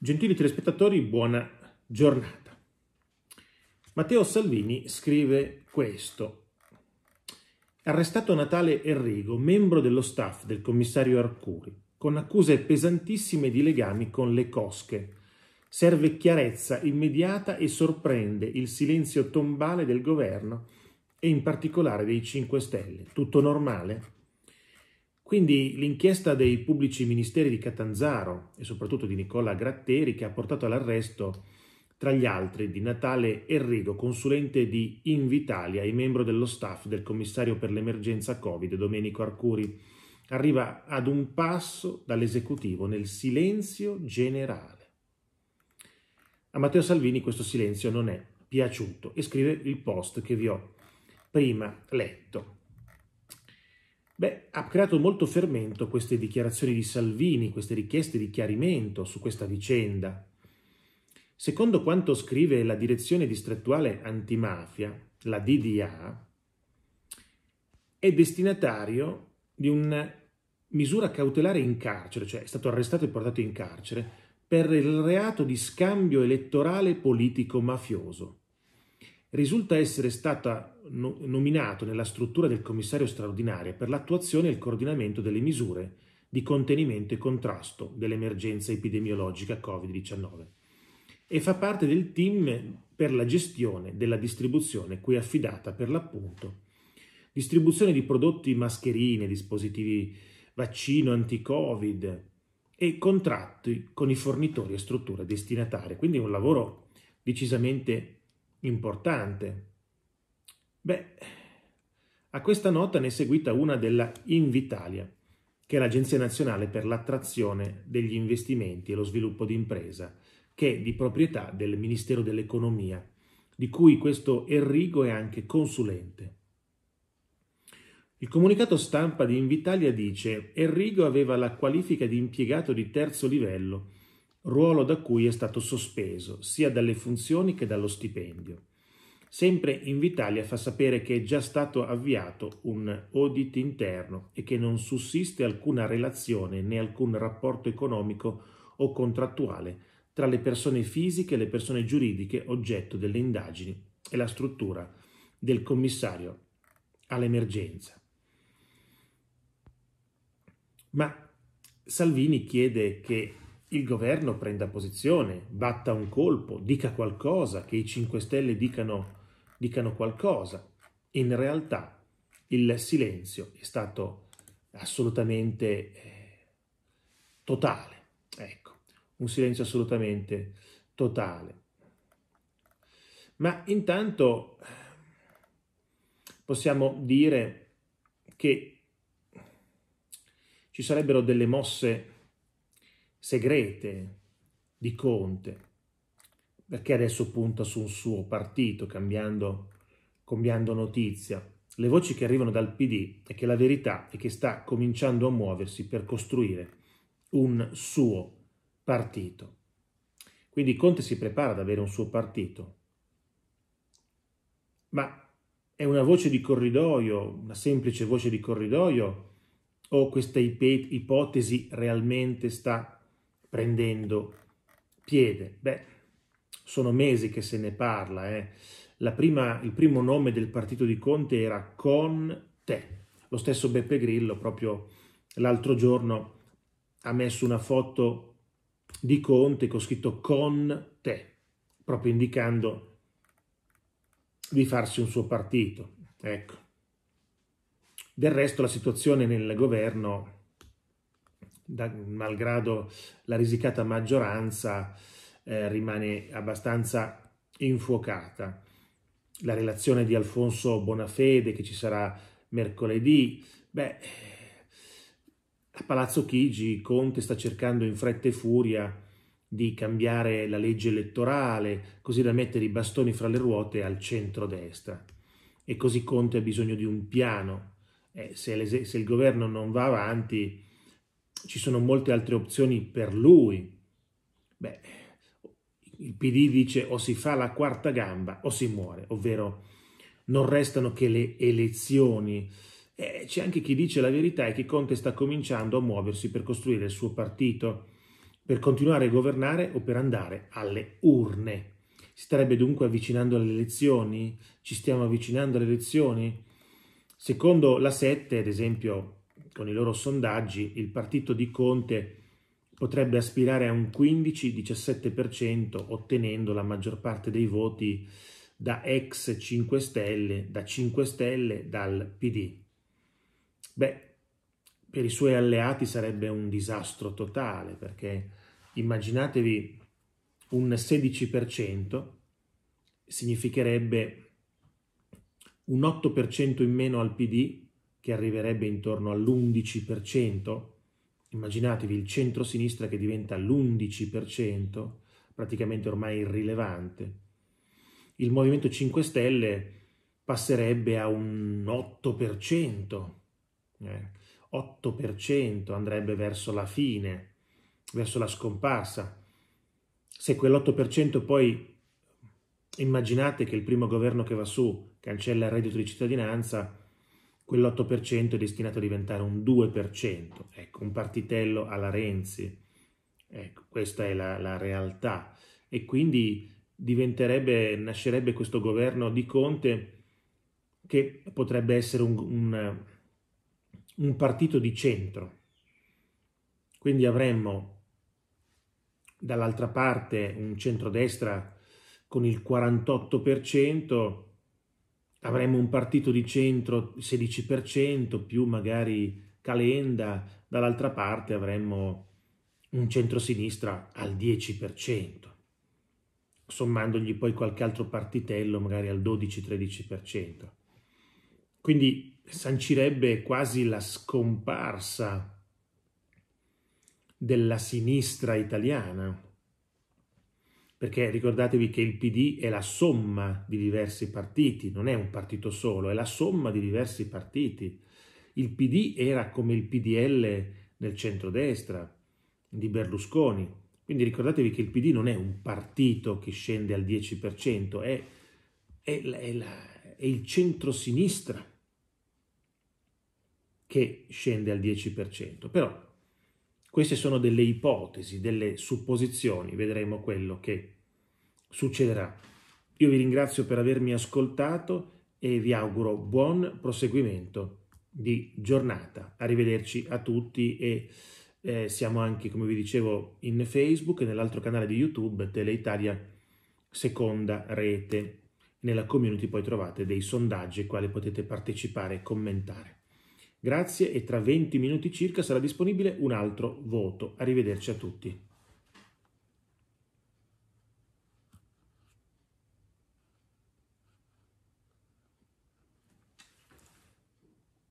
Gentili telespettatori, buona giornata. Matteo Salvini scrive questo. Arrestato Natale Enrigo, membro dello staff del commissario Arcuri, con accuse pesantissime di legami con le cosche. Serve chiarezza immediata e sorprende il silenzio tombale del governo e in particolare dei 5 Stelle. Tutto normale? Quindi l'inchiesta dei pubblici ministeri di Catanzaro e soprattutto di Nicola Gratteri che ha portato all'arresto tra gli altri di Natale Errigo, consulente di Invitalia e membro dello staff del commissario per l'emergenza Covid Domenico Arcuri, arriva ad un passo dall'esecutivo nel silenzio generale. A Matteo Salvini questo silenzio non è piaciuto e scrive il post che vi ho prima letto. Beh, ha creato molto fermento queste dichiarazioni di Salvini, queste richieste di chiarimento su questa vicenda. Secondo quanto scrive la direzione distrettuale antimafia, la DDA, è destinatario di una misura cautelare in carcere, cioè è stato arrestato e portato in carcere, per il reato di scambio elettorale politico-mafioso risulta essere stato nominato nella struttura del commissario straordinario per l'attuazione e il coordinamento delle misure di contenimento e contrasto dell'emergenza epidemiologica Covid-19 e fa parte del team per la gestione della distribuzione cui è affidata per l'appunto distribuzione di prodotti mascherine, dispositivi vaccino anti-Covid e contratti con i fornitori e strutture destinatarie. Quindi un lavoro decisamente importante importante. Beh, a questa nota ne è seguita una della Invitalia, che è l'Agenzia Nazionale per l'attrazione degli investimenti e lo sviluppo di impresa, che è di proprietà del Ministero dell'Economia, di cui questo Enrico è anche consulente. Il comunicato stampa di Invitalia dice Enrico aveva la qualifica di impiegato di terzo livello ruolo da cui è stato sospeso sia dalle funzioni che dallo stipendio. Sempre Invitalia fa sapere che è già stato avviato un audit interno e che non sussiste alcuna relazione né alcun rapporto economico o contrattuale tra le persone fisiche e le persone giuridiche oggetto delle indagini e la struttura del commissario all'emergenza. Ma Salvini chiede che il governo prenda posizione, batta un colpo, dica qualcosa, che i 5 Stelle dicano, dicano qualcosa. In realtà il silenzio è stato assolutamente eh, totale. Ecco, un silenzio assolutamente totale. Ma intanto possiamo dire che ci sarebbero delle mosse segrete di Conte, perché adesso punta su un suo partito cambiando, cambiando notizia. Le voci che arrivano dal PD è che la verità è che sta cominciando a muoversi per costruire un suo partito. Quindi Conte si prepara ad avere un suo partito, ma è una voce di corridoio, una semplice voce di corridoio, o questa ipotesi realmente sta prendendo piede. Beh, sono mesi che se ne parla. Eh. Prima, il primo nome del partito di Conte era Con Te. Lo stesso Beppe Grillo proprio l'altro giorno ha messo una foto di Conte con scritto Con Te, proprio indicando di farsi un suo partito. Ecco. Del resto la situazione nel governo da, malgrado la risicata maggioranza eh, rimane abbastanza infuocata. La relazione di Alfonso Bonafede che ci sarà mercoledì, beh, a Palazzo Chigi Conte sta cercando in fretta e furia di cambiare la legge elettorale così da mettere i bastoni fra le ruote al centro-destra. E così Conte ha bisogno di un piano. Eh, se, se il governo non va avanti, ci sono molte altre opzioni per lui. Beh, il PD dice o si fa la quarta gamba o si muore, ovvero non restano che le elezioni. Eh, c'è anche chi dice la verità e che Conte sta cominciando a muoversi per costruire il suo partito, per continuare a governare o per andare alle urne. Si starebbe dunque avvicinando alle elezioni? Ci stiamo avvicinando alle elezioni? Secondo la 7, ad esempio, con i loro sondaggi il partito di Conte potrebbe aspirare a un 15-17% ottenendo la maggior parte dei voti da ex 5 Stelle, da 5 Stelle, dal PD. Beh, per i suoi alleati sarebbe un disastro totale perché immaginatevi un 16% significherebbe un 8% in meno al PD che arriverebbe intorno all'11%, immaginatevi il centro-sinistra che diventa l'11%, praticamente ormai irrilevante. Il Movimento 5 Stelle passerebbe a un 8%, eh, 8% andrebbe verso la fine, verso la scomparsa. Se quell'8% poi immaginate che il primo governo che va su cancella il reddito di cittadinanza, quell'8% è destinato a diventare un 2%, ecco, un partitello alla Renzi, ecco, questa è la, la realtà. E quindi diventerebbe, nascerebbe questo governo di Conte che potrebbe essere un, un, un partito di centro. Quindi avremmo dall'altra parte un centrodestra con il 48%, avremmo un partito di centro 16% più magari Calenda, dall'altra parte avremmo un centro-sinistra al 10%, sommandogli poi qualche altro partitello magari al 12-13%. Quindi sancirebbe quasi la scomparsa della sinistra italiana, perché ricordatevi che il PD è la somma di diversi partiti, non è un partito solo, è la somma di diversi partiti. Il PD era come il PDL nel centrodestra di Berlusconi, quindi ricordatevi che il PD non è un partito che scende al 10%, è, è, è, la, è il centrosinistra che scende al 10%, però queste sono delle ipotesi, delle supposizioni, vedremo quello che succederà. Io vi ringrazio per avermi ascoltato e vi auguro buon proseguimento di giornata. Arrivederci a tutti e eh, siamo anche, come vi dicevo, in Facebook e nell'altro canale di YouTube, Teleitalia Seconda Rete. Nella community poi trovate dei sondaggi ai quali potete partecipare e commentare. Grazie e tra 20 minuti circa sarà disponibile un altro voto. Arrivederci a tutti.